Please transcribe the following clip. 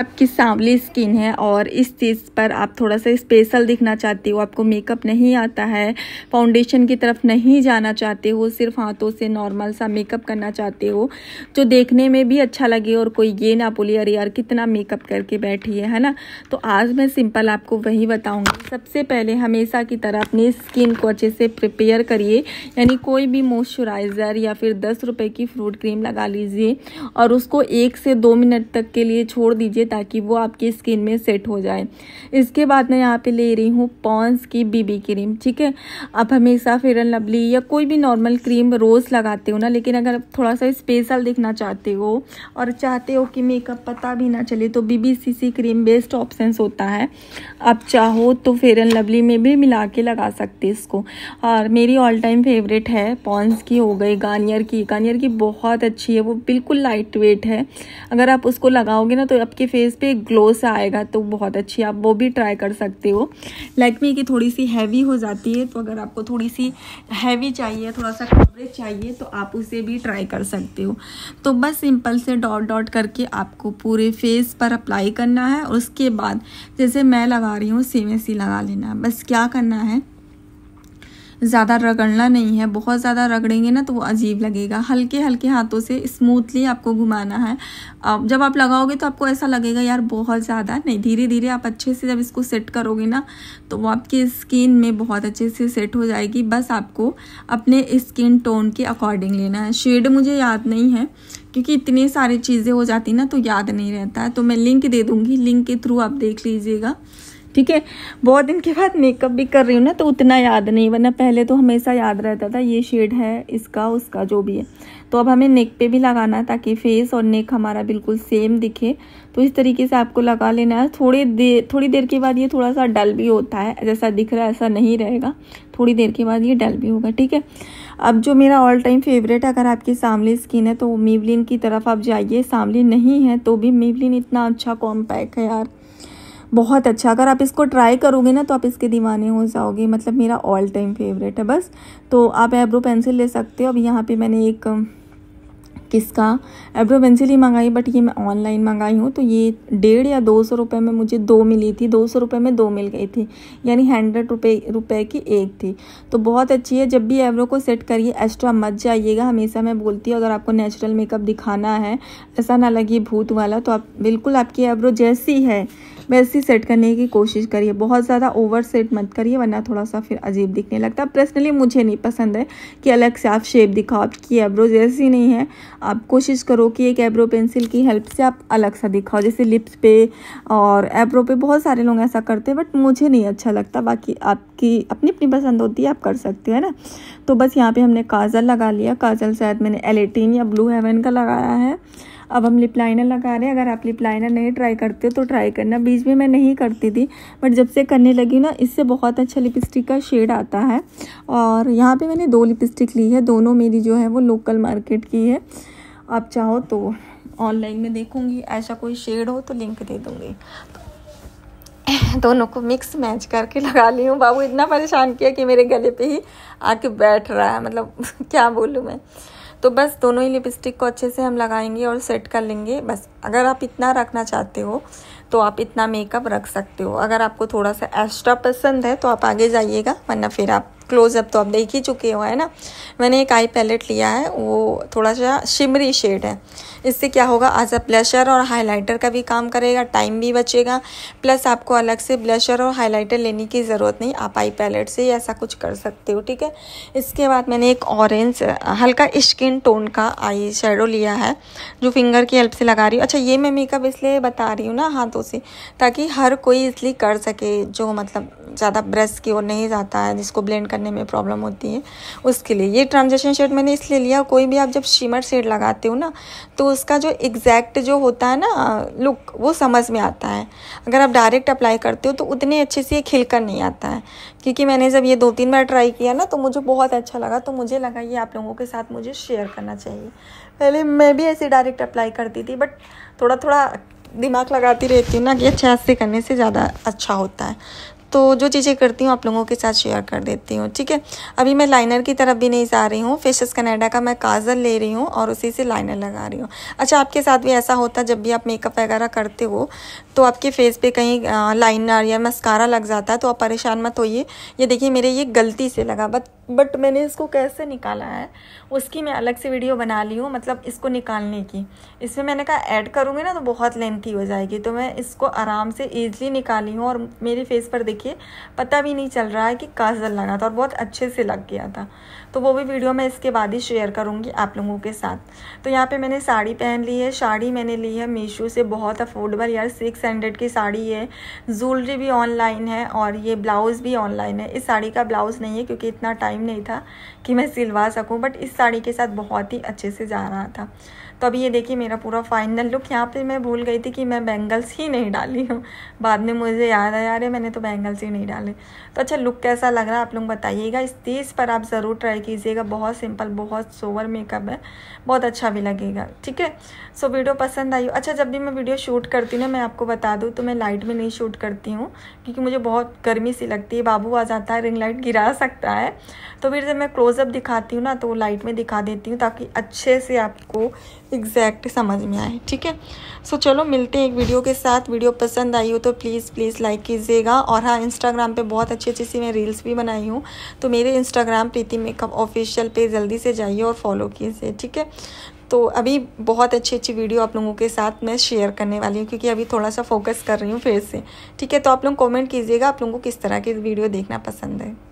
आपकी सांवली स्किन है और इस चीज़ पर आप थोड़ा सा स्पेशल दिखना चाहते हो आपको मेकअप नहीं आता है फाउंडेशन की तरफ नहीं जाना चाहते हो सिर्फ हाथों से नॉर्मल सा मेकअप करना चाहते हो जो देखने में भी अच्छा लगे और कोई ये ना बोले अरे यार कितना मेकअप करके बैठी है है ना तो आज मैं सिंपल आपको वही बताऊँगी सबसे पहले हमेशा की तरह अपनी स्किन को अच्छे से प्रिपेयर करिए यानी कोई भी मॉइस्चराइज़र या फिर दस रुपये की फ्रूट क्रीम लगा लीजिए और उसको एक से दो मिनट तक के लिए छोड़ दीजिए ताकि वो आपकी स्किन में सेट हो जाए इसके बाद मैं यहाँ पे ले रही हूँ पॉन्स की बीबी क्रीम ठीक है आप हमेशा एंड लवली या कोई भी नॉर्मल क्रीम रोज़ लगाते हो ना लेकिन अगर थोड़ा सा स्पेशल देखना चाहते हो और चाहते हो कि मेकअप पता भी ना चले तो BB C cream best option होता है आप चाहो तो फेयर एंड लवली में भी मिला के लगा सकते इसको और मेरी ऑल टाइम फेवरेट है पॉन्स की हो गई गार्नियर की गार्नियर की बहुत अच्छी है वो बिल्कुल लाइट वेट है अगर आप उसको लगाओगे ना तो आपके फेस फेस पे ग्लो सा आएगा तो बहुत अच्छी आप वो भी ट्राई कर सकते हो लैक्मी की थोड़ी सी हैवी हो जाती है तो अगर आपको थोड़ी सी हैवी चाहिए थोड़ा सा कवरेज चाहिए तो आप उसे भी ट्राई कर सकते हो तो बस सिंपल से डॉट डॉट करके आपको पूरे फेस पर अप्लाई करना है और उसके बाद जैसे मैं लगा रही हूँ सेम ऐसी लगा लेना बस क्या करना है ज़्यादा रगड़ना नहीं है बहुत ज़्यादा रगड़ेंगे ना तो वो अजीब लगेगा हल्के हल्के हाथों से स्मूथली आपको घुमाना है जब आप लगाओगे तो आपको ऐसा लगेगा यार बहुत ज़्यादा नहीं धीरे धीरे आप अच्छे से जब इसको सेट करोगे ना तो वो आपकी स्किन में बहुत अच्छे से सेट हो जाएगी बस आपको अपने स्किन टोन के अकॉर्डिंग लेना है शेड मुझे याद नहीं है क्योंकि इतनी सारी चीज़ें हो जाती ना तो याद नहीं रहता है तो मैं लिंक दे दूँगी लिंक के थ्रू आप देख लीजिएगा ठीक है बहुत दिन के बाद मेकअप भी कर रही हूँ ना तो उतना याद नहीं वरना पहले तो हमेशा याद रहता था ये शेड है इसका उसका जो भी है तो अब हमें नेक पे भी लगाना है ताकि फेस और नेक हमारा बिल्कुल सेम दिखे तो इस तरीके से आपको लगा लेना है थोड़ी देर थोड़ी देर के बाद ये थोड़ा सा डल भी होता है जैसा दिख रहा है ऐसा नहीं रहेगा थोड़ी देर के बाद ये डल भी होगा ठीक है अब जो मेरा ऑल टाइम फेवरेट अगर आपकी सामली स्किन है तो मेवलिन की तरफ आप जाइए सामली नहीं है तो भी मेवलिन इतना अच्छा कॉम्पैक है यार बहुत अच्छा अगर आप इसको ट्राई करोगे ना तो आप इसके दीवाने हो जाओगे मतलब मेरा ऑल टाइम फेवरेट है बस तो आप एब्रो पेंसिल ले सकते हो अब यहाँ पे मैंने एक किसका एब्रो पेंसिल ही मंगाई बट ये मैं ऑनलाइन मंगाई हूँ तो ये डेढ़ या दो सौ रुपये में मुझे दो मिली थी दो सौ रुपये में दो मिल गई थी यानी हंड्रेड रुपये रुपये की एक थी तो बहुत अच्छी है जब भी एब्रो को सेट करिए एक्स्ट्रा मत जाइएगा हमेशा मैं बोलती हूँ अगर आपको नेचुरल मेकअप दिखाना है ऐसा ना लगे भूत वाला तो आप बिल्कुल आपकी एब्रो जैसी है वैसे ही सेट करने की कोशिश करिए बहुत ज़्यादा ओवर सेट मत करिए वरना थोड़ा सा फिर अजीब दिखने लगता है पर्सनली मुझे नहीं पसंद है कि अलग से आप शेप दिखाओ आपकी एब्रो जैसी नहीं है आप कोशिश करो कि एक एब्रो पेंसिल की हेल्प से आप अलग सा दिखाओ जैसे लिप्स पे और एब्रो पे बहुत सारे लोग ऐसा करते हैं बट मुझे नहीं अच्छा लगता बाकी आपकी अपनी अपनी पसंद होती है आप कर सकते हो ना तो बस यहाँ पर हमने काजल लगा लिया काजल शायद मैंने एलेटीन या ब्लू हेवन का लगाया है अब हम लिप लाइनर लगा रहे हैं अगर आप लिप लाइनर नहीं ट्राई करते हो तो ट्राई करना बीच में मैं नहीं करती थी बट जब से करने लगी ना इससे बहुत अच्छा लिपस्टिक का शेड आता है और यहाँ पर मैंने दो लिपस्टिक ली है दोनों मेरी जो है वो लोकल मार्केट की है आप चाहो तो ऑनलाइन में देखूंगी ऐसा कोई शेड हो तो लिंक दे दूँगी दोनों को मिक्स मैच करके लगा ली हूँ बाबू इतना परेशान किया कि मेरे गले पे ही आके बैठ रहा है मतलब क्या बोलूँ मैं तो बस दोनों ही लिपस्टिक को अच्छे से हम लगाएंगे और सेट कर लेंगे बस अगर आप इतना रखना चाहते हो तो आप इतना मेकअप रख सकते हो अगर आपको थोड़ा सा एक्स्ट्रा पसंद है तो आप आगे जाइएगा वरना फिर आप क्लोजअप तो आप देख ही चुके हो है ना मैंने एक आई पैलेट लिया है वो थोड़ा सा शिमरी शेड है इससे क्या होगा आज आप ब्लशर और हाइलाइटर का भी काम करेगा टाइम भी बचेगा प्लस आपको अलग से ब्लशर और हाइलाइटर लेने की ज़रूरत नहीं आप आई पैलेट से ऐसा कुछ कर सकते हो ठीक है इसके बाद मैंने एक ऑरेंज हल्का स्किन टोन का आई शेडो लिया है जो फिंगर की हेल्प से लगा रही हूँ अच्छा ये मैं मेकअप इसलिए बता रही हूँ ना हाथों से ताकि हर कोई इसलिए कर सके जो मतलब ज़्यादा ब्रश की ओर नहीं जाता है जिसको ब्लेंड करने में प्रॉब्लम होती है उसके लिए ये ट्रांजेक्शन शेड मैंने इसलिए लिया कोई भी आप जब शिमर शेड लगाते हो ना तो उसका जो एग्जैक्ट जो होता है ना लुक वो समझ में आता है अगर आप डायरेक्ट अप्लाई करते हो तो उतने अच्छे से ये खिलकर नहीं आता है क्योंकि मैंने जब ये दो तीन बार ट्राई किया ना तो मुझे बहुत अच्छा लगा तो मुझे लगा ये आप लोगों के साथ मुझे शेयर करना चाहिए पहले मैं भी ऐसे डायरेक्ट अप्लाई करती थी बट थोड़ा थोड़ा दिमाग लगाती रहती हूँ ना कि अच्छे ऐसे करने से ज़्यादा अच्छा होता है तो जो चीज़ें करती हूँ आप लोगों के साथ शेयर कर देती हूँ ठीक है अभी मैं लाइनर की तरफ भी नहीं जा रही हूँ फेशस कनाडा का मैं काजल ले रही हूँ और उसी से लाइनर लगा रही हूँ अच्छा आपके साथ भी ऐसा होता है जब भी आप मेकअप वगैरह करते हो तो आपके फेस पे कहीं लाइनर या मस्कारा लग जाता है तो आप परेशान मत होइए ये देखिए मेरे ये गलती से लगा बट बट मैंने इसको कैसे निकाला है उसकी मैं अलग से वीडियो बना ली हूँ मतलब इसको निकालने की इसमें मैंने कहा ऐड करूँगी ना तो बहुत लेंथी हो जाएगी तो मैं इसको आराम से ईजली निकाली हूँ और मेरे फेस पर देखिए देखिए पता भी नहीं चल रहा है कि काजल लगा था और बहुत अच्छे से लग गया था तो वो भी वीडियो मैं इसके बाद ही शेयर करूँगी आप लोगों के साथ तो यहाँ पे मैंने साड़ी पहन ली है साड़ी मैंने ली है मीशो से बहुत अफोर्डेबल यार सिक्स हंड्रेड की साड़ी है ज्वेलरी भी ऑनलाइन है और ये ब्लाउज़ भी ऑनलाइन है इस साड़ी का ब्लाउज़ नहीं है क्योंकि इतना टाइम नहीं था कि मैं सिलवा सकूँ बट इस साड़ी के साथ बहुत ही अच्छे से जा रहा था तो अभी ये देखिए मेरा पूरा फाइनल लुक यहाँ पे मैं भूल गई थी कि मैं बैंगल्स ही नहीं डाली हूँ बाद में मुझे याद आया अरे मैंने तो बैंगल्स ही नहीं डाले तो अच्छा लुक कैसा लग रहा है आप लोग बताइएगा इस तीज पर आप ज़रूर ट्राई कीजिएगा बहुत सिंपल बहुत सोवर मेकअप है बहुत अच्छा भी लगेगा ठीक है सो वीडियो पसंद आई अच्छा जब भी मैं वीडियो शूट करती हूँ ना मैं आपको बता दूँ तो मैं लाइट में नहीं शूट करती हूँ क्योंकि मुझे बहुत गर्मी सी लगती है बाबू आ जाता है रिंग लाइट गिरा सकता है तो फिर जब मैं क्लोजअप दिखाती हूँ ना तो लाइट में दिखा देती हूँ ताकि अच्छे से आपको एग्जैक्ट समझ में आए ठीक है सो चलो मिलते हैं एक वीडियो के साथ वीडियो पसंद आई हो तो प्लीज़ प्लीज़ लाइक कीजिएगा और हाँ इंस्टाग्राम पे बहुत अच्छी अच्छी सी मैं रील्स भी बनाई हूँ तो मेरे इंस्टाग्राम प्रीति मेकअप ऑफिशियल पे जल्दी से जाइए और फॉलो कीजिए ठीक है तो अभी बहुत अच्छी अच्छी वीडियो आप लोगों के साथ मैं शेयर करने वाली हूँ क्योंकि अभी थोड़ा सा फोकस कर रही हूँ फिर से ठीक है तो आप लोग कॉमेंट कीजिएगा आप लोगों को किस तरह की वीडियो देखना पसंद है